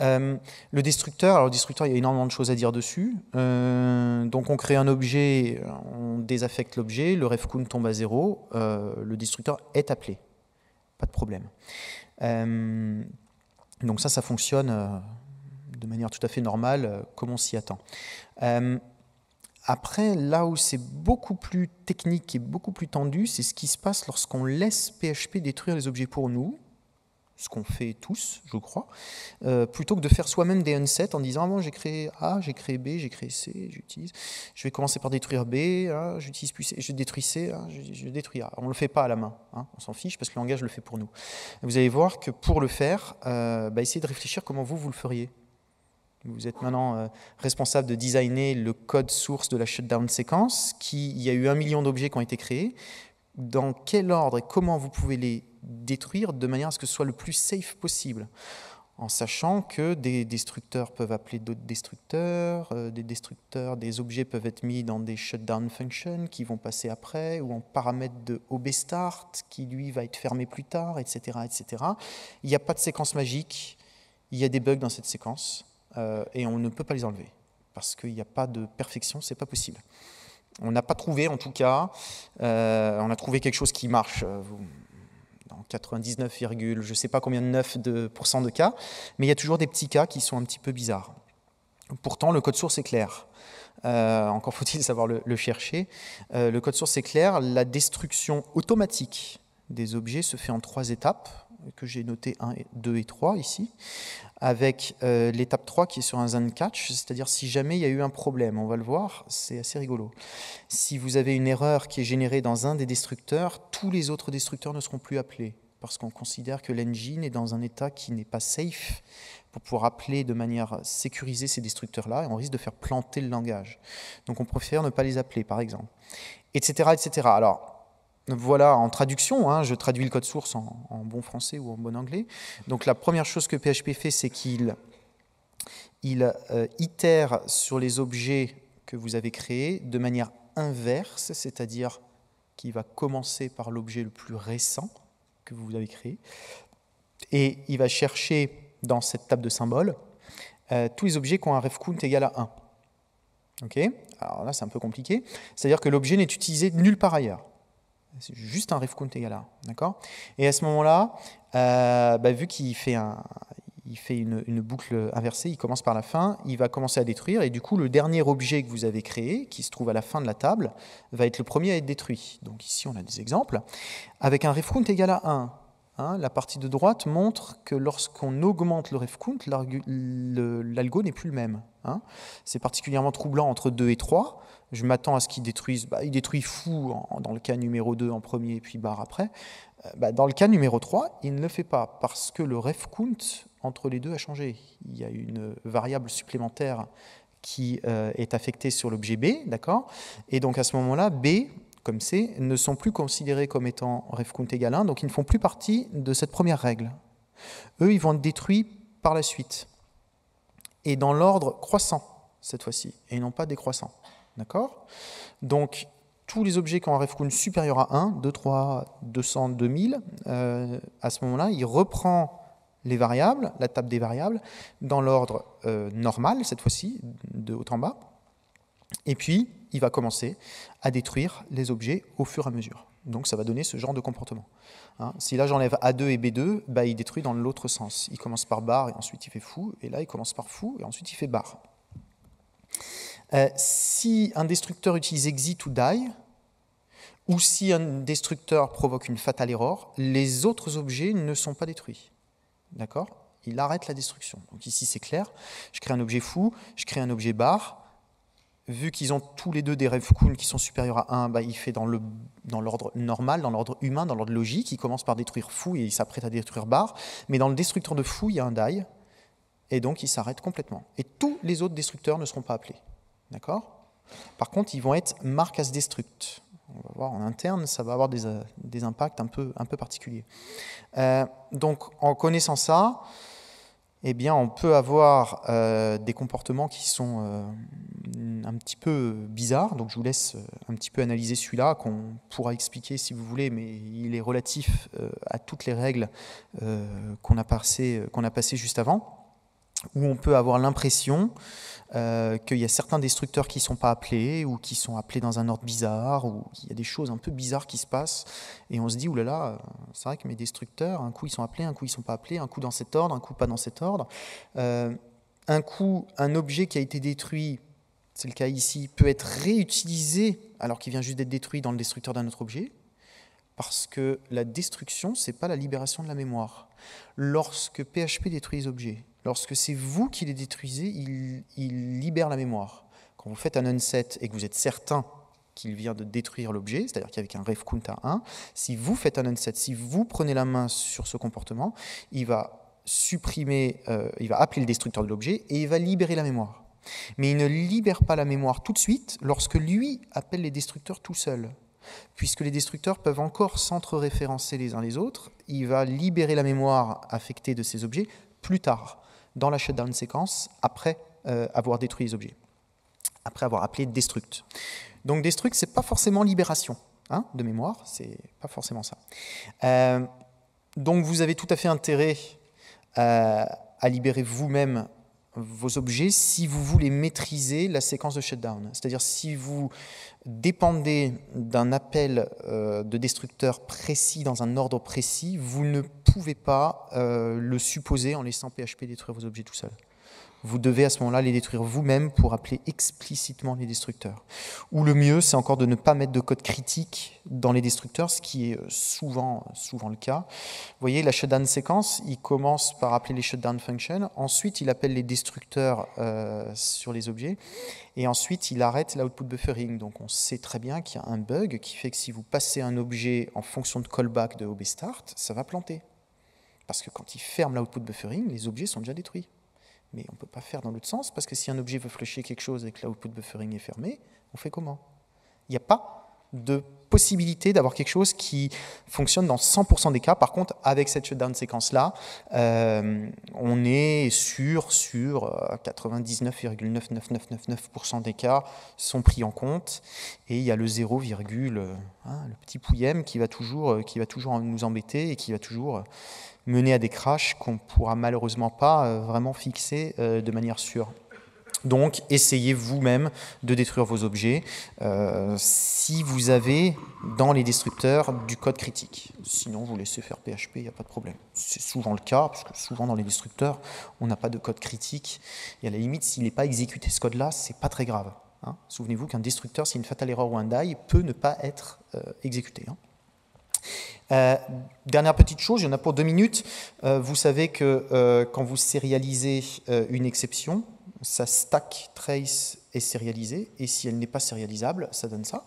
le destructeur, alors le destructeur, il y a énormément de choses à dire dessus. donc on crée un objet, on désaffecte l'objet, le refcount tombe à zéro, le destructeur est appelé, pas de problème. Euh, donc ça, ça fonctionne euh, de manière tout à fait normale, euh, comme on s'y attend. Après, là où c'est beaucoup plus technique et beaucoup plus tendu, c'est ce qui se passe lorsqu'on laisse PHP détruire les objets pour nous ce qu'on fait tous, je crois, euh, plutôt que de faire soi-même des unsets en disant ah bon j'ai créé A, j'ai créé B, j'ai créé C, j'utilise, je vais commencer par détruire B, j'utilise plus C, je détruis C, je, détruis A. On le fait pas à la main, hein, on s'en fiche parce que le langage le fait pour nous. Vous allez voir que pour le faire, euh, bah, essayez de réfléchir comment vous vous le feriez. Vous êtes maintenant euh, responsable de designer le code source de la shutdown séquence, qui il y a eu un million d'objets qui ont été créés dans quel ordre et comment vous pouvez les détruire de manière à ce que ce soit le plus safe possible en sachant que des destructeurs peuvent appeler d'autres destructeurs, euh, des destructeurs, des objets peuvent être mis dans des shutdown functions qui vont passer après, ou en paramètre de start qui lui va être fermé plus tard, etc. etc. Il n'y a pas de séquence magique, il y a des bugs dans cette séquence, euh, et on ne peut pas les enlever, parce qu'il n'y a pas de perfection, c'est pas possible. On n'a pas trouvé, en tout cas, euh, on a trouvé quelque chose qui marche. Euh, dans 99, je ne sais pas combien de 9 de, cas, mais il y a toujours des petits cas qui sont un petit peu bizarres. Pourtant, le code source est clair. Euh, encore faut-il savoir le, chercher. le code source est clair. La destruction automatique des objets se fait en trois étapes que j'ai notées 1, 2 et 3 ici avec euh, l'étape 3 qui est sur un catch, c'est-à-dire si jamais il y a eu un problème, on va le voir, c'est assez rigolo. Si vous avez une erreur qui est générée dans un des destructeurs, tous les autres destructeurs ne seront plus appelés, parce qu'on considère que l'engine est dans un état qui n'est pas safe pour pouvoir appeler de manière sécurisée ces destructeurs-là, et on risque de faire planter le langage. Donc on préfère ne pas les appeler, par exemple. Etc. etc. Alors, voilà, en traduction, hein, je traduis le code source en, bon français ou en bon anglais. Donc la première chose que PHP fait, c'est qu'il euh, itère sur les objets que vous avez créés de manière inverse, c'est-à-dire qu'il va commencer par l'objet le plus récent que vous avez créé, et il va chercher dans cette table de symboles euh, tous les objets qui ont un refcount égal à 1. Ok Alors là, c'est un peu compliqué. C'est-à-dire que l'objet n'est utilisé nulle part ailleurs. C'est juste un égal à D'accord Et à ce moment-là, euh, bah, vu qu'il fait, il fait une, boucle inversée, il commence par la fin, il va commencer à détruire, et du coup, le dernier objet que vous avez créé, qui se trouve à la fin de la table, va être le premier à être détruit. Donc ici, on a des exemples. Avec un égal à 1, Hein, la partie de droite montre que lorsqu'on augmente le ref count, l'algo n'est plus le même. Hein. C'est particulièrement troublant entre 2 et 3. Je m'attends à ce qu'il détruise Bah, il détruit fou dans le cas numéro 2 en premier, puis barre après. Euh, bah, dans le cas numéro 3, il ne le fait pas parce que le ref count entre les deux a changé. Il y a une variable supplémentaire qui euh, est affectée sur l'objet B, d'accord Et donc à ce moment-là, B comme C ne sont plus considérés comme étant égale 1, donc ils ne font plus partie de cette première règle. Eux, ils vont être détruits par la suite, et dans l'ordre croissant, cette fois-ci, et non pas décroissant. D'accord Donc, tous les objets qui ont un rev-count supérieur à 1, 2, 3, 200, 2000, à ce moment-là, il reprend les variables, la table des variables, dans l'ordre euh, normal, cette fois-ci, de haut en bas. Et puis, il va commencer à détruire les objets au fur et à mesure. Donc ça va donner ce genre de comportement. Hein. si là j'enlève A2 et B2, bah, il détruit dans l'autre sens. Il commence par bar et ensuite il fait fou, et là il commence par fou et ensuite il fait barre. Euh, si un destructeur utilise exit ou die, ou si un destructeur provoque une fatale erreur, les autres objets ne sont pas détruits. D'accord Il arrête la destruction. Donc ici c'est clair, je crée un objet fou, je crée un objet barre, vu qu'ils ont tous les deux des rêves cool qui sont supérieurs à 1, bah, il fait dans l'ordre dans normal, dans l'ordre humain, dans l'ordre logique. Il commence par détruire fou et il s'apprête à détruire bar. Mais dans le destructeur de fou, il y a un die. Et donc, il s'arrête complètement. Et tous les autres destructeurs ne seront pas appelés. D'accord Par contre, ils vont être marqués à se destruct. On va voir en interne, ça va avoir des, euh, impacts un peu, un peu particuliers. Euh, donc, en connaissant ça, eh bien, on peut avoir euh, des comportements qui sont euh, un petit peu bizarres. Donc, je vous laisse euh, un petit peu analyser celui-là, qu'on pourra expliquer si vous voulez, mais il est relatif à toutes les règles qu'on a, passées passé juste avant, où on peut avoir l'impression euh, qu'il y a certains destructeurs qui ne sont pas appelés ou qui sont appelés dans un ordre bizarre ou il y a des choses un peu bizarres qui se passent et on se dit oulala, euh, c'est vrai que mes destructeurs, un coup ils sont appelés, un coup ils ne sont pas appelés, un coup dans cet ordre, un coup pas dans cet ordre. Euh, un coup, un objet qui a été détruit, c'est le cas ici, peut être réutilisé alors qu'il vient juste d'être détruit dans le destructeur d'un autre objet parce que la destruction, ce n'est pas la libération de la mémoire. Lorsque PHP détruit les objets, Lorsque c'est vous qui les détruisez, il, libère la mémoire. Quand vous faites un unset et que vous êtes certain qu'il vient de détruire l'objet, c'est-à-dire qu'avec un ref count à 1, si vous faites un unset, si vous prenez la main sur ce comportement, il va supprimer, euh, il va appeler le destructeur de l'objet et il va libérer la mémoire. Mais il ne libère pas la mémoire tout de suite lorsque lui appelle les destructeurs tout seul. Puisque les destructeurs peuvent encore s'entre-référencer les uns les autres, il va libérer la mémoire affectée de ces objets plus tard dans la shutdown séquence après euh, avoir détruit les objets, après avoir appelé destruct. Donc destruct, c'est pas forcément libération hein, de mémoire, c'est pas forcément ça. Euh, donc vous avez tout à fait intérêt euh, à libérer vous-même vos objets si vous voulez maîtriser la séquence de shutdown. C'est-à-dire si vous dépendez d'un appel euh, de destructeur précis dans un ordre précis, vous ne pouvez pas euh, le supposer en laissant PHP détruire vos objets tout seul vous devez à ce moment-là les détruire vous-même pour appeler explicitement les destructeurs. Ou le mieux, c'est encore de ne pas mettre de code critique dans les destructeurs, ce qui est souvent, souvent le cas. Vous voyez, la shutdown séquence, il commence par appeler les shutdown functions, ensuite il appelle les destructeurs euh, sur les objets, et ensuite il arrête l'output buffering. Donc on sait très bien qu'il y a un bug qui fait que si vous passez un objet en fonction de callback de OB start, ça va planter. Parce que quand il ferme l'output buffering, les objets sont déjà détruits. Mais on ne peut pas faire dans l'autre sens, parce que si un objet veut flusher quelque chose et que l'output buffering est fermé, on fait comment Il n'y a pas de possibilité d'avoir quelque chose qui fonctionne dans 100% des cas. Par contre, avec cette shutdown séquence-là, euh, on est sûr sur 99,99999% euh, des cas sont pris en compte. Et il y a le 0, hein, le petit pouillem qui va toujours, euh, qui va toujours nous embêter et qui va toujours mener à des crashs qu'on ne pourra malheureusement pas euh, vraiment fixer euh, de manière sûre. Donc, essayez vous-même de détruire vos objets euh, si vous avez dans les destructeurs du code critique. Sinon, vous laissez faire PHP, il n'y a pas de problème. C'est souvent le cas, parce que souvent dans les destructeurs, on n'a pas de code critique. Et à la limite, s'il n'est pas exécuté ce code-là, c'est pas très grave. Hein. Souvenez-vous qu'un destructeur, s'il y a une fatale erreur ou un die, peut ne pas être exécuté. Hein. Euh, dernière petite chose, il y en a pour deux minutes. Euh, vous savez que euh, quand vous sérialisez une exception, sa stack trace est sérialisée, et si elle n'est pas sérialisable, ça donne ça.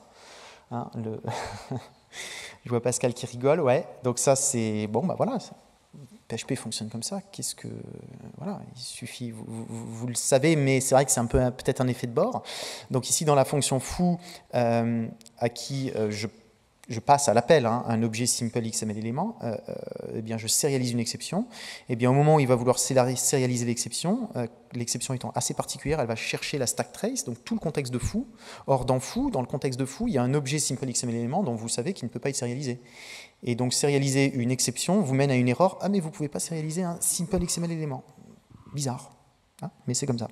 Hein, le Je vois Pascal qui rigole, ouais. Donc ça, c'est... Bon, bah voilà, PHP fonctionne comme ça. Qu'est-ce que voilà, il suffit, vous, le savez, mais c'est vrai que c'est un peu peut-être un effet de bord. Donc ici dans la fonction fou à qui je je passe à l'appel, hein, un objet simple XML élément, euh, euh eh bien je sérialise une exception, et eh bien au moment où il va vouloir sérialiser l'exception, euh, l'exception étant assez particulière, elle va chercher la stack trace, donc tout le contexte de fou Or dans fou, dans le contexte de fou il y a un objet simple XML élément dont vous savez qu'il ne peut pas être sérialisé. Et donc sérialiser une exception vous mène à une erreur, ah mais vous ne pouvez pas sérialiser un simple XML élément. Bizarre, hein, mais c'est comme ça.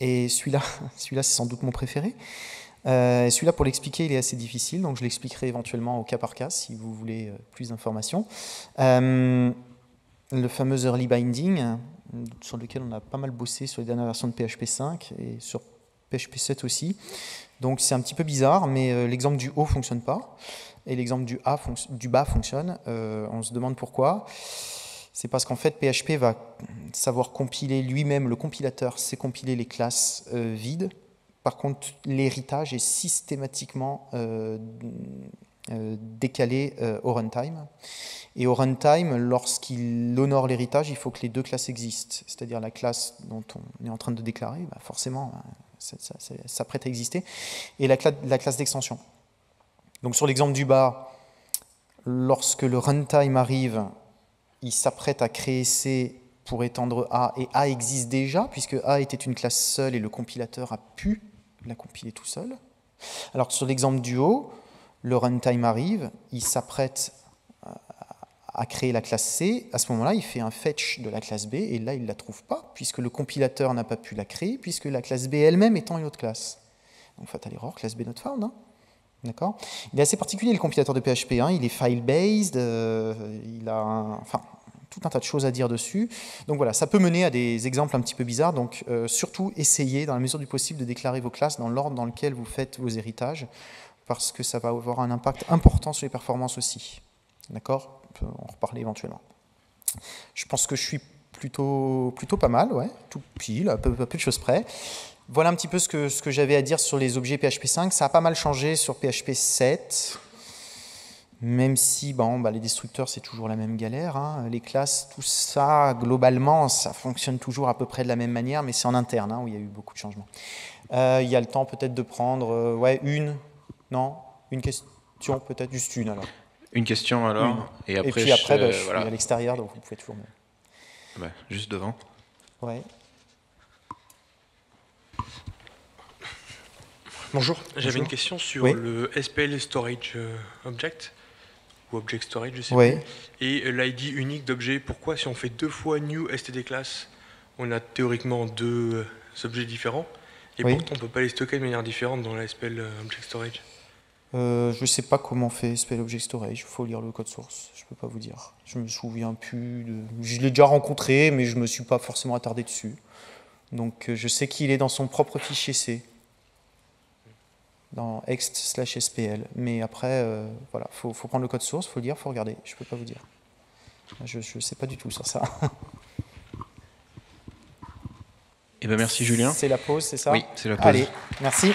Et celui-là, celui-là c'est sans doute mon préféré. Euh, celui-là, pour l'expliquer, il est assez difficile, donc je l'expliquerai éventuellement au cas par cas si vous voulez euh, plus d'informations. Euh, le fameux early binding, sur lequel on a pas mal bossé sur les dernières versions de PHP 5 et sur PHP 7 aussi. Donc c'est un petit peu bizarre, mais l'exemple du haut fonctionne pas et l'exemple du, bas fonctionne. on se demande pourquoi. C'est parce qu'en fait, PHP va savoir compiler lui-même, le compilateur sait compiler les classes vides par contre, l'héritage est systématiquement euh, euh, décalé euh, au runtime. Et au runtime, lorsqu'il honore l'héritage, il faut que les deux classes existent. C'est-à-dire la classe dont on est en train de déclarer, bah, forcément, hein, ça, à exister, et la, classe, la classe d'extension. Donc sur l'exemple du bas, lorsque le runtime arrive, il s'apprête à créer C pour étendre A, et A existe déjà, puisque A était une classe seule et le compilateur a pu la compiler tout seul. Alors sur l'exemple du haut, le runtime arrive, il s'apprête à créer la classe C. À ce moment-là, il fait un fetch de la classe B et là, il ne la trouve pas puisque le compilateur n'a pas pu la créer puisque la classe B elle-même étant une autre classe. Donc fatal error, classe B not found. Hein. D'accord Il est assez particulier le compilateur de PHP. Hein. il est file-based, euh, il a un tout un tas de choses à dire dessus. Donc voilà, ça peut mener à des exemples un petit peu bizarres. Donc euh, surtout, essayez, dans la mesure du possible, de déclarer vos classes dans l'ordre dans lequel vous faites vos héritages, parce que ça va avoir un impact important sur les performances aussi. D'accord On peut en reparler éventuellement. Je pense que je suis plutôt, plutôt pas mal, ouais, tout pile, à peu, de choses près. Voilà un petit peu ce que, ce que j'avais à dire sur les objets PHP 5. Ça a pas mal changé sur PHP 7 même si bon, bah, les destructeurs, c'est toujours la même galère. Hein. Les classes, tout ça, globalement, ça fonctionne toujours à peu près de la même manière, mais c'est en interne hein, où il y a eu beaucoup de changements. Euh, il y a le temps peut-être de prendre euh, une, non Une question, peut-être juste une alors. Une question alors Et, après, et puis après, je, bah, je suis à l'extérieur, donc vous pouvez toujours bah, juste devant. Ouais. Bonjour, j'avais une question sur le SPL Storage euh, Object object storage, je sais et euh, l'ID unique d'objet. Pourquoi, si on fait deux fois new std class, on a théoriquement deux euh, objets différents, et pourtant on peut pas les stocker de manière différente dans la SPL euh, object storage je ne sais pas comment on fait SPL Object Storage, il faut lire le code source, je peux pas vous dire. Je me souviens plus, je l'ai déjà rencontré, mais je me suis pas forcément attardé dessus. Donc je sais qu'il est dans son propre fichier C dans ext spl. Mais après, il euh, voilà, faut, prendre le code source, faut le dire, faut regarder. Je peux pas vous dire. Je ne sais pas du tout sur ça. Eh ben merci Julien. C'est la pause, c'est ça Oui, c'est la pause. Allez, merci.